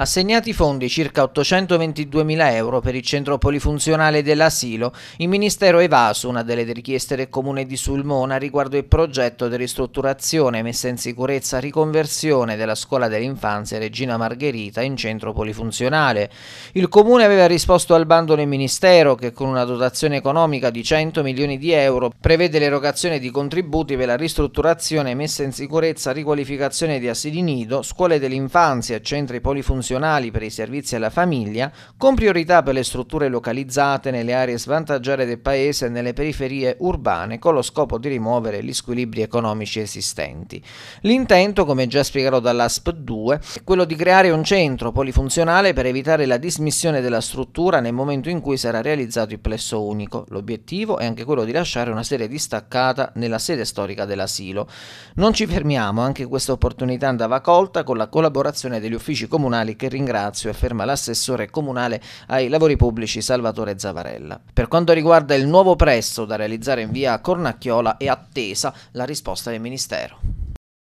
Assegnati fondi circa 822.000 euro per il centro polifunzionale dell'asilo, il Ministero ha evaso una delle richieste del Comune di Sulmona riguardo il progetto di ristrutturazione, messa in sicurezza riconversione della scuola dell'infanzia Regina Margherita in centro polifunzionale. Il Comune aveva risposto al bando del Ministero che con una dotazione economica di 100 milioni di euro prevede l'erogazione di contributi per la ristrutturazione, messa in sicurezza, riqualificazione di asili nido, scuole dell'infanzia, e centri polifunzionali funzionali per i servizi alla famiglia, con priorità per le strutture localizzate nelle aree svantaggiate del Paese e nelle periferie urbane, con lo scopo di rimuovere gli squilibri economici esistenti. L'intento, come già spiegherò dall'ASP 2, è quello di creare un centro polifunzionale per evitare la dismissione della struttura nel momento in cui sarà realizzato il plesso unico. L'obiettivo è anche quello di lasciare una serie distaccata nella sede storica dell'asilo. Non ci fermiamo, anche questa opportunità andava colta con la collaborazione degli uffici comunali che ringrazio, afferma l'assessore comunale ai lavori pubblici Salvatore Zavarella. Per quanto riguarda il nuovo presto da realizzare in via Cornacchiola è attesa la risposta del Ministero.